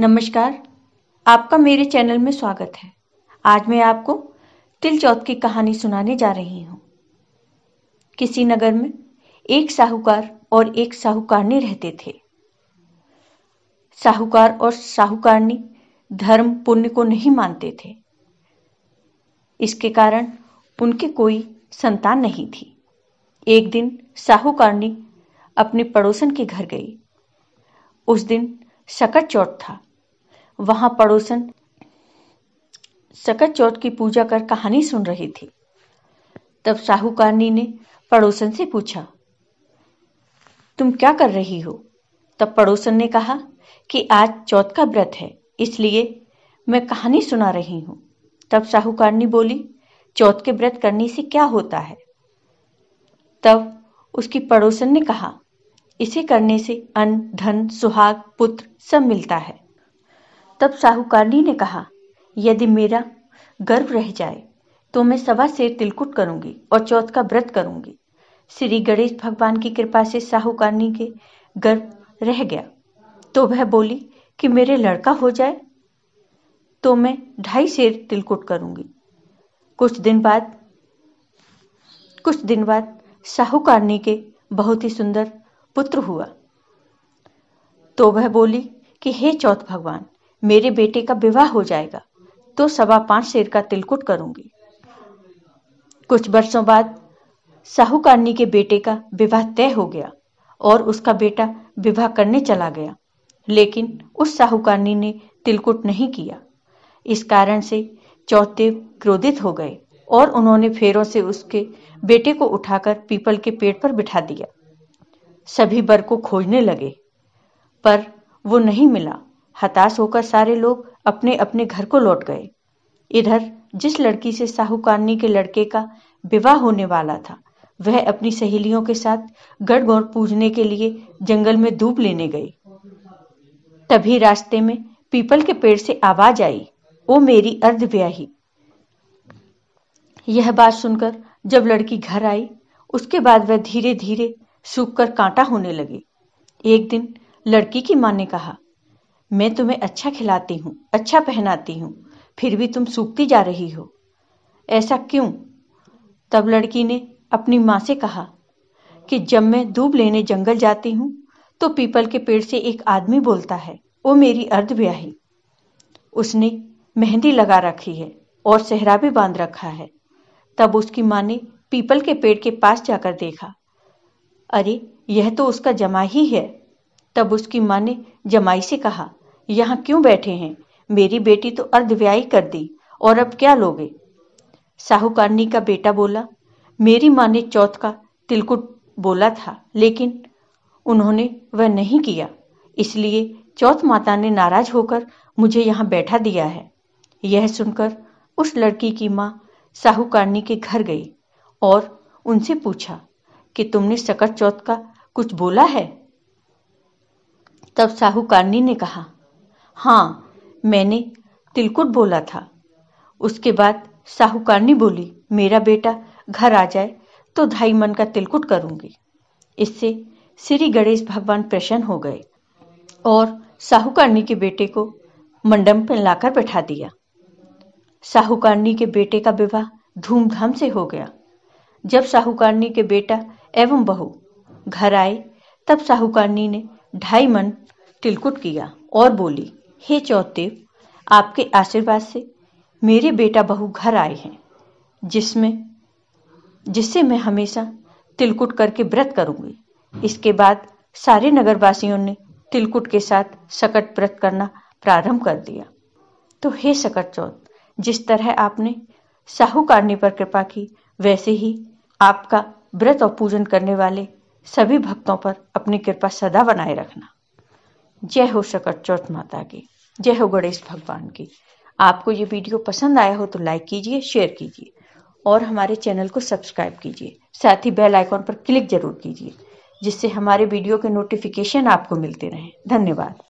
नमस्कार आपका मेरे चैनल में स्वागत है आज मैं आपको तिल चौथ की कहानी सुनाने जा रही हूँ किसी नगर में एक साहूकार और एक साहूकारनी रहते थे साहूकार और साहूकारनी धर्म पुण्य को नहीं मानते थे इसके कारण उनके कोई संतान नहीं थी एक दिन साहूकारनी अपने पड़ोसन के घर गई उस दिन शकट चौथ था वहां पड़ोसन सकत चौथ की पूजा कर कहानी सुन रही थी तब साहूकारनी ने पड़ोसन से पूछा तुम क्या कर रही हो तब पड़ोसन ने कहा कि आज चौथ का व्रत है इसलिए मैं कहानी सुना रही हूं तब साहूकारनी बोली चौथ के व्रत करने से क्या होता है तब उसकी पड़ोसन ने कहा इसे करने से अन्न धन सुहाग पुत्र सब मिलता है तब साहूकारनी ने कहा यदि मेरा गर्व रह जाए तो मैं सवा शेर तिलकुट करूंगी और चौथ का व्रत करूंगी श्री गणेश भगवान की कृपा से साहूकारनी के गर्व रह गया तो वह बोली कि मेरे लड़का हो जाए तो मैं ढाई शेर तिलकुट करूंगी कुछ दिन बाद कुछ दिन बाद साहूकारनी के बहुत ही सुंदर पुत्र हुआ तो वह बोली कि हे चौथ भगवान मेरे बेटे का विवाह हो जाएगा तो सवा पांच शेर का तिलकुट करूंगी कुछ वर्षों बाद साहूकारनी के बेटे का विवाह तय हो गया और उसका बेटा विवाह करने चला गया लेकिन उस साहूकारनी ने तिलकुट नहीं किया इस कारण से चौथे क्रोधित हो गए और उन्होंने फेरों से उसके बेटे को उठाकर पीपल के पेड़ पर बिठा दिया सभी बर को खोजने लगे पर वो नहीं मिला हताश होकर सारे लोग अपने अपने घर को लौट गए इधर जिस लड़की से साहूकारनी के लड़के का विवाह होने वाला था वह अपनी सहेलियों के साथ गढ़ गौर पूजने के लिए जंगल में धूप लेने गई तभी रास्ते में पीपल के पेड़ से आवाज आई ओ मेरी अर्धव्याही यह बात सुनकर जब लड़की घर आई उसके बाद वह धीरे धीरे सूख कर कांटा होने लगी एक दिन लड़की की मां ने कहा मैं तुम्हें अच्छा खिलाती हूँ अच्छा पहनाती हूँ फिर भी तुम सूखती जा रही हो ऐसा क्यों तब लड़की ने अपनी माँ से कहा कि जब मैं धूप लेने जंगल जाती हूँ तो पीपल के पेड़ से एक आदमी बोलता है वो मेरी अर्धव्याही उसने मेहंदी लगा रखी है और सेहरा भी बांध रखा है तब उसकी माँ ने पीपल के पेड़ के पास जाकर देखा अरे यह तो उसका जमा ही है तब उसकी माँ ने जमाई से कहा यहाँ क्यों बैठे हैं मेरी बेटी तो अर्धव्यायी कर दी और अब क्या लोगे साहूकारनी का बेटा बोला मेरी माँ ने चौथ का तिलकुट बोला था लेकिन उन्होंने वह नहीं किया इसलिए चौथ माता ने नाराज होकर मुझे यहाँ बैठा दिया है यह सुनकर उस लड़की की माँ साहूकारनी के घर गई और उनसे पूछा कि तुमने सकर चौथ का कुछ बोला है तब साहूकारनी ने कहा हाँ मैंने तिलकुट बोला था उसके बाद साहूकारनी बोली मेरा बेटा घर आ जाए तो ढाई मन का तिलकुट करूंगी इससे श्री गणेश भगवान प्रसन्न हो गए और साहूकारनी के बेटे को मंडप में लाकर बैठा दिया साहूकारनी के बेटे का विवाह धूमधाम से हो गया जब साहूकारनी के बेटा एवं बहू घर आए तब साहूकारनी ने ढाई मन तिलकुट किया और बोली हे चौथे आपके आशीर्वाद से मेरे बेटा बहू घर आए हैं जिसमें जिससे मैं हमेशा तिलकुट करके व्रत करूंगी इसके बाद सारे नगरवासियों ने तिलकुट के साथ सकट व्रत करना प्रारंभ कर दिया तो हे सकट चौथ जिस तरह आपने साहूकारनी पर कृपा की वैसे ही आपका व्रत और पूजन करने वाले सभी भक्तों पर अपनी कृपा सदा बनाए रखना जय हो शकर चौथ माता की जय हो गणेश भगवान की आपको ये वीडियो पसंद आया हो तो लाइक कीजिए शेयर कीजिए और हमारे चैनल को सब्सक्राइब कीजिए साथ ही बेल आइकॉन पर क्लिक जरूर कीजिए जिससे हमारे वीडियो के नोटिफिकेशन आपको मिलते रहें धन्यवाद